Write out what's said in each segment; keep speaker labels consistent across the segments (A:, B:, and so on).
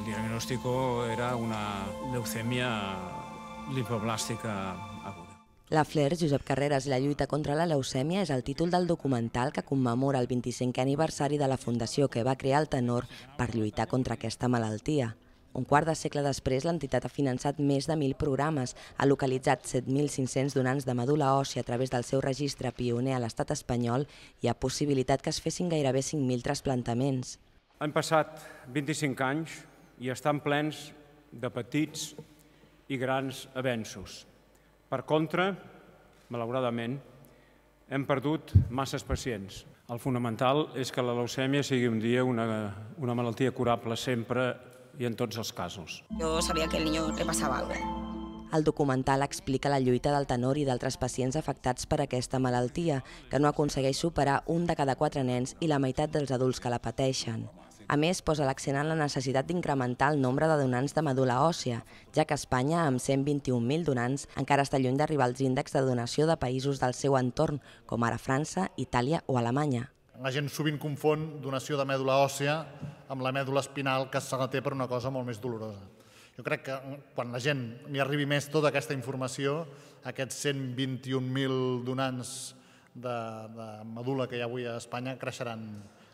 A: El diagnóstico era una leucemia linfoblástica aguda.
B: La Fler, Josep Carreras i la lluita contra la leucèmia és el títol del documental que commemora el 25è aniversari de la fundació que va crear el tenor per lluitar contra aquesta malaltia. Un quart de segle després, l'entitat ha finançat més de 1.000 programes, ha localitzat 7.500 donants de medula òssia a través del seu registre pioner a l'estat espanyol i ha possibilitat que es fessin gairebé 5.000 trasplantaments.
C: Han passat 25 anys i estan plens de petits i grans avenços. Per contra, malauradament, hem perdut masses pacients. El fonamental és que la leucèmia sigui un dia una, una malaltia curable sempre i en tots els casos. Jo sabia que el niño le passava alguna cosa.
B: El documental explica la lluita del tenor i d'altres pacients afectats per aquesta malaltia, que no aconsegueix superar un de cada quatre nens i la meitat dels adults que la pateixen. A més, posa l'accent en la necessitat d'incrementar el nombre de donants de medula òssia, ja que Espanya, amb 121.000 donants, encara està lluny d'arribar als índexs de donació de països del seu entorn, com ara França, Itàlia o Alemanya.
A: La gent sovint confon donació de mèdula òssia amb la mèdula espinal, que se la té per una cosa molt més dolorosa. Jo crec que mm, quan la gent li arribi més tota aquesta informació, aquests 121.000 donants de, de medula que hi ha avui a Espanya creixeran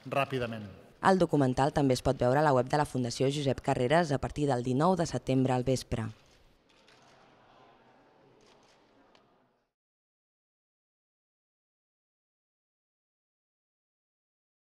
A: ràpidament.
B: El documental també es pot veure a la web de la Fundació Josep Carreras a partir del 19 de setembre al vespre.